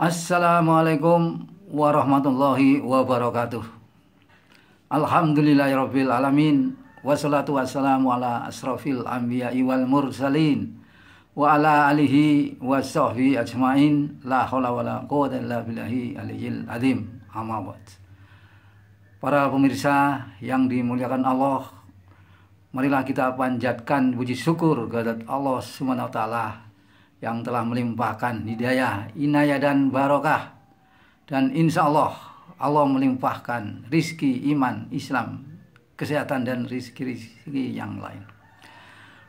Assalamualaikum warahmatullahi wabarakatuh. Alhamdulillahirabbil alamin wassalatu wassalamu ala asrofil anbiya wal mursalin wa ala alihi wa sahbihi ajmain la haula wala quwata illa billahi aliyil azim amma Para pemirsa yang dimuliakan Allah, marilah kita panjatkan puji syukur kepada Allah Subhanahu wa taala yang telah melimpahkan hidayah, inayah dan barokah. Dan insya Allah Allah melimpahkan rizki, iman, Islam, kesehatan dan rizki-rizki yang lain.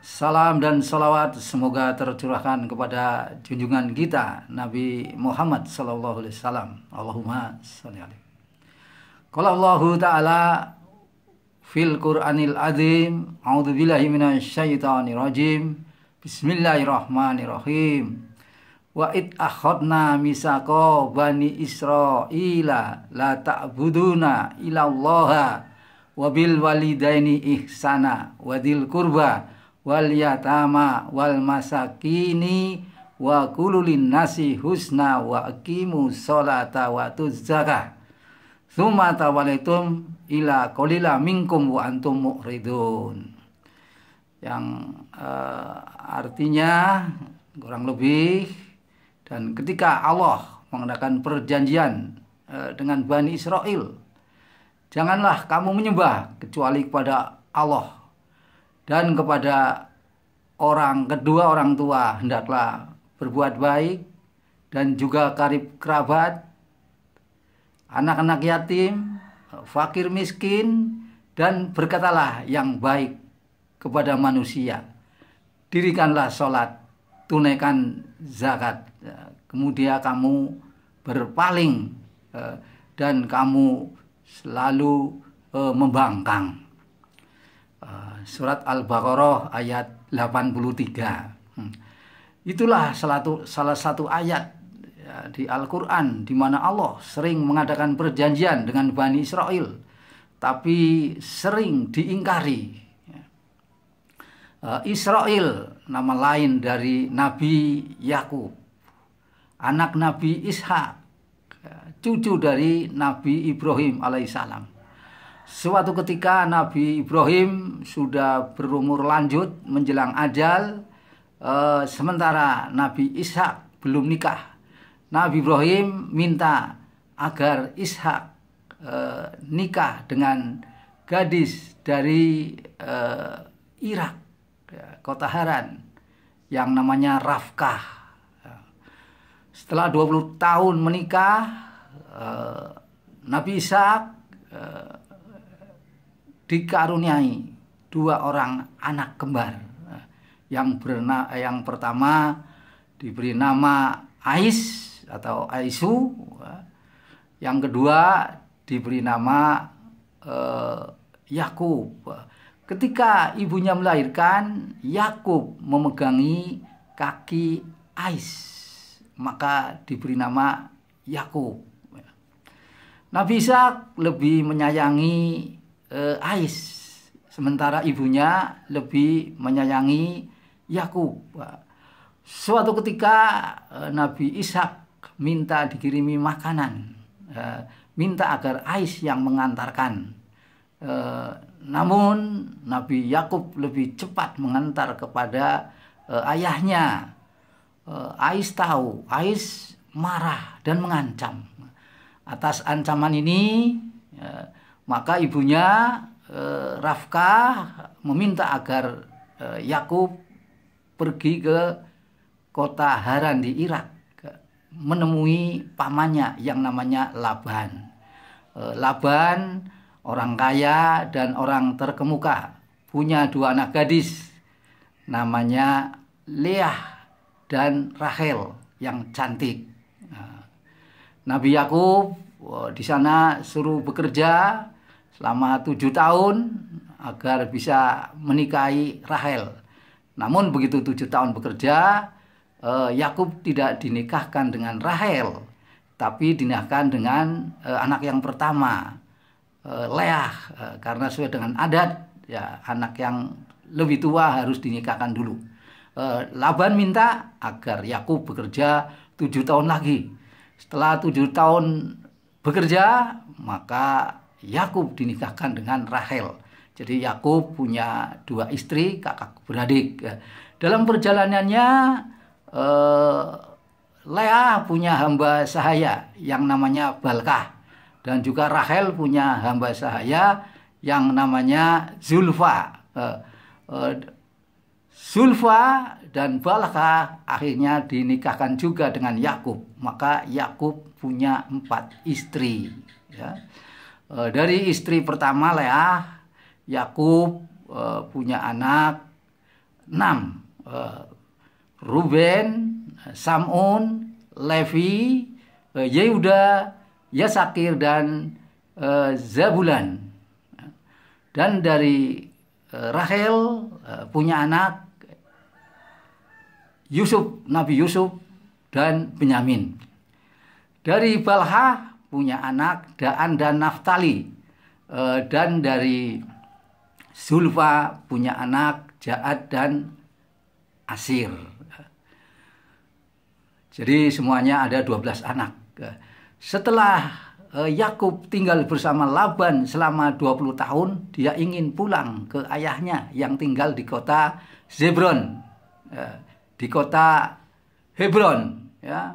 Salam dan salawat semoga tercurahkan kepada junjungan kita Nabi Muhammad Sallallahu Alaihi Wasallam. Allahumma salli alaihi. Kalau Allah Taala fil Quranil Azim, a'udzubillahi minasyaitonirrajim. rajim Bismillahirrahmanirrahim. Wa id akhadna misaqa bani Israila la ta'buduna ilallaha wa bil walidaini ihsana wa dil kurba wal yatama wal masakini wa kululin nasi husna wa aqimu sholata wa tuz zakah. Tsumma tawalaitum ila qalila minkum wa antum mu'ridun yang eh, artinya kurang lebih dan ketika Allah mengadakan perjanjian eh, dengan Bani Israel janganlah kamu menyembah kecuali kepada Allah dan kepada orang kedua orang tua hendaklah berbuat baik dan juga karib kerabat anak-anak yatim fakir miskin dan berkatalah yang baik kepada manusia. Dirikanlah sholat, tunaikan zakat. Ya, kemudian kamu berpaling ya, dan kamu selalu e, membangkang. E, surat Al-Baqarah ayat 83. Hmm. Itulah salah satu ayat ya, di Al-Quran di mana Allah sering mengadakan perjanjian dengan Bani Israel. Tapi sering diingkari Eh, Israel, nama lain dari Nabi Yakub, anak Nabi Ishak, cucu dari Nabi Ibrahim alaihissalam. Suatu ketika Nabi Ibrahim sudah berumur lanjut menjelang ajal, eh, sementara Nabi Ishak belum nikah. Nabi Ibrahim minta agar Ishak eh, nikah dengan gadis dari Irak Ya, kota Haran yang namanya rafkah. Ya. Setelah 20 tahun menikah, eh, Nabi Ishak eh, dikaruniai dua orang anak kembar. Ya, yang berna yang pertama diberi nama Ais atau Aisu. Yang kedua diberi nama eh, Yakub Ketika ibunya melahirkan, Yakub memegangi kaki Ais, maka diberi nama Yakub. Nabi Ishak lebih menyayangi eh, Ais, sementara ibunya lebih menyayangi Yakub. Suatu ketika eh, Nabi Ishak minta dikirimi makanan, eh, minta agar Ais yang mengantarkan E, namun Nabi Yakub lebih cepat mengantar kepada e, ayahnya. E, Ais tahu, Ais marah dan mengancam. Atas ancaman ini, e, maka ibunya e, Rafka meminta agar e, Yakub pergi ke kota Haran di Irak menemui pamannya yang namanya Laban. Laban orang kaya dan orang terkemuka, punya dua anak gadis, namanya Leah dan Rahel yang cantik. Nah, Nabi Yakub di sana suruh bekerja selama tujuh tahun agar bisa menikahi Rahel. Namun begitu tujuh tahun bekerja, eh, Yakub tidak dinikahkan dengan Rahel, tapi dinikahkan dengan eh, anak yang pertama, uh, leah eh, karena sesuai dengan adat ya anak yang lebih tua harus dinikahkan dulu. Eh, Laban minta agar Yakub bekerja tujuh tahun lagi. Setelah tujuh tahun bekerja maka Yakub dinikahkan dengan Rahel. Jadi Yakub punya dua istri, kakak beradik. Dalam perjalanannya Leah punya hamba sahaya yang namanya Balkah dan juga Rahel punya hamba sahaya yang namanya Zulfa. Eh, eh, Zulfa dan Balaka akhirnya dinikahkan juga dengan Yakub. Maka Yakub punya empat istri. Ya. Eh, dari istri pertama Leah, Yakub punya anak enam, Ruben, Samun, Levi, Yehuda, Yasakir dan e, Zabulan. Dan dari e, Rahel e, punya anak Yusuf, Nabi Yusuf dan Benyamin. Dari Balha punya anak Daan dan Naftali. E, dan dari Zulfa punya anak Jaad dan Asir. Jadi semuanya ada 12 anak. Setelah eh, Yakub tinggal bersama Laban selama 20 tahun, dia ingin pulang ke ayahnya yang tinggal di kota Zebron, ya, di kota Hebron. Ya.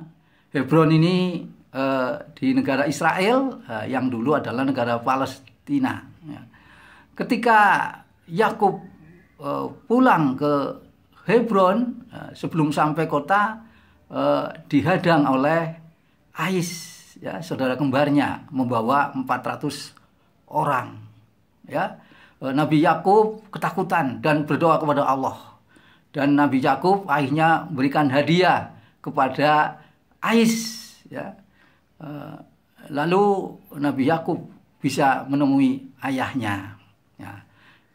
Hebron ini eh, di negara Israel eh, yang dulu adalah negara Palestina. Ya. Ketika Yakub pulang ke Hebron sebelum sampai kota dihadang oleh Ais ya saudara kembarnya membawa 400 orang ya eh, Nabi Yakub ketakutan dan berdoa kepada Allah dan Nabi Yakub akhirnya memberikan hadiah kepada Ais ya eh, lalu Nabi Yakub bisa menemui ayahnya ya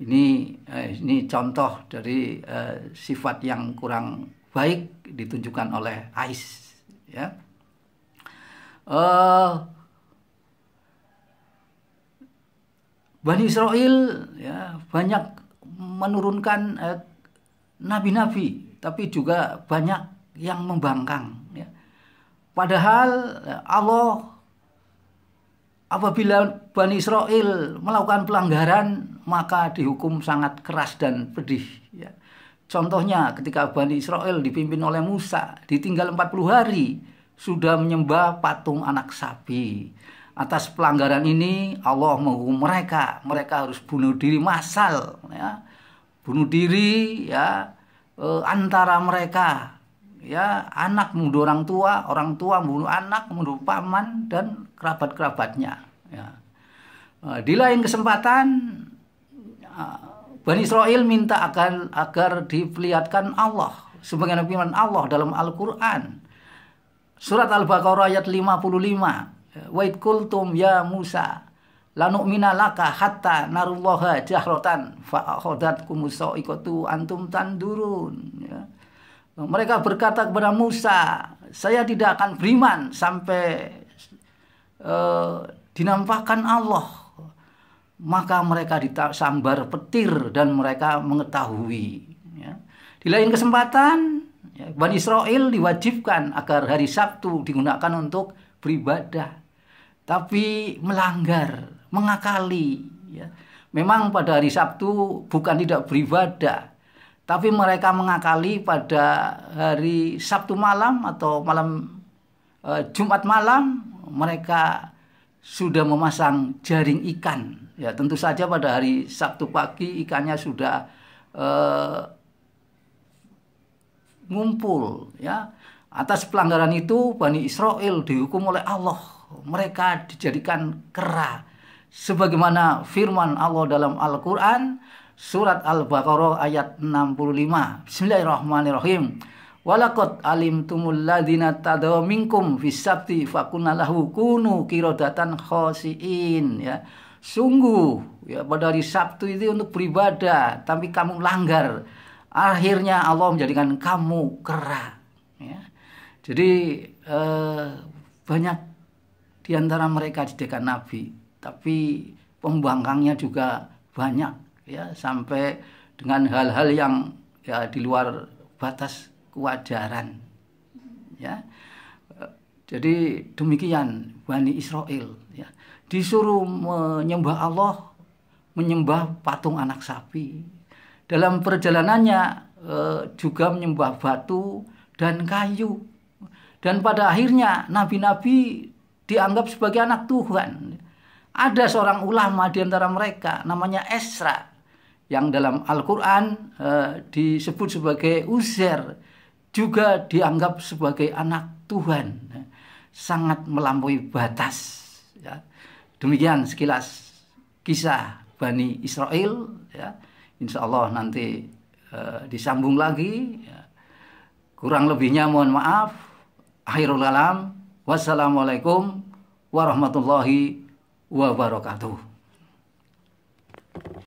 ini eh, ini contoh dari uh, sifat yang kurang baik ditunjukkan oleh Ais ya uh, Bani Israel ya banyak menurunkan eh, nabi-nabi, eh, tapi juga banyak yang membangkang. Ya. Padahal ya, Allah apabila Bani Israel melakukan pelanggaran maka dihukum sangat keras dan pedih. Ya. Contohnya ketika Bani Israel dipimpin oleh Musa ditinggal 40 hari sudah menyembah patung anak sapi. Atas pelanggaran ini Allah menghukum mereka. Mereka harus bunuh diri massal ya. Bunuh diri ya e, antara mereka. Ya, anak membunuh orang tua, orang tua membunuh anak, membunuh paman dan kerabat-kerabatnya ya. E, di lain kesempatan e, Bani Israel minta akan agar diperlihatkan Allah sebagai firman Allah dalam Al-Qur'an Surat Al-Baqarah ayat 55. Wa kultum ya Musa lanu'mina laka hatta narullaha jahratan fa'akhodatkumus ikatu antum tandurun. Ya. Mereka berkata kepada Musa, saya tidak akan beriman sampai uh, dinampakkan Allah. Maka mereka disambar petir dan mereka mengetahui. Ya. Di lain kesempatan Ya, Bani Israel diwajibkan agar hari Sabtu digunakan untuk beribadah. Tapi melanggar, mengakali. Ya. Memang pada hari Sabtu bukan tidak beribadah. Tapi mereka mengakali pada hari Sabtu malam atau malam e, Jumat malam mereka sudah memasang jaring ikan. Ya, tentu saja pada hari Sabtu pagi ikannya sudah e, ngumpul ya. Atas pelanggaran itu Bani Israel dihukum oleh Allah. Mereka dijadikan kera. Sebagaimana firman Allah dalam Al-Quran surat Al-Baqarah ayat 65. Bismillahirrahmanirrahim. Walakot alim tumul ladina tadaw minkum fisabti fakunalahu kunu kirodatan khosiin ya. Sungguh ya pada hari Sabtu itu untuk beribadah tapi kamu langgar Akhirnya Allah menjadikan kamu kera. Ya. Jadi eh, banyak diantara antara mereka dekat Nabi, tapi pembangkangnya juga banyak ya sampai dengan hal-hal yang ya di luar batas kewajaran ya jadi demikian Bani Israel ya disuruh menyembah Allah menyembah patung anak sapi dalam perjalanannya eh, juga menyembah batu dan kayu. Dan pada akhirnya nabi-nabi dianggap sebagai anak Tuhan. Ada seorang ulama di antara mereka namanya Esra yang dalam Al-Qur'an e, disebut sebagai Uzer juga dianggap sebagai anak Tuhan. Sangat melampaui batas ya. Demikian sekilas kisah Bani Israel ya insya Allah nanti uh, disambung lagi. Ya. Kurang lebihnya mohon maaf. Akhirul alam Wassalamualaikum warahmatullahi wabarakatuh.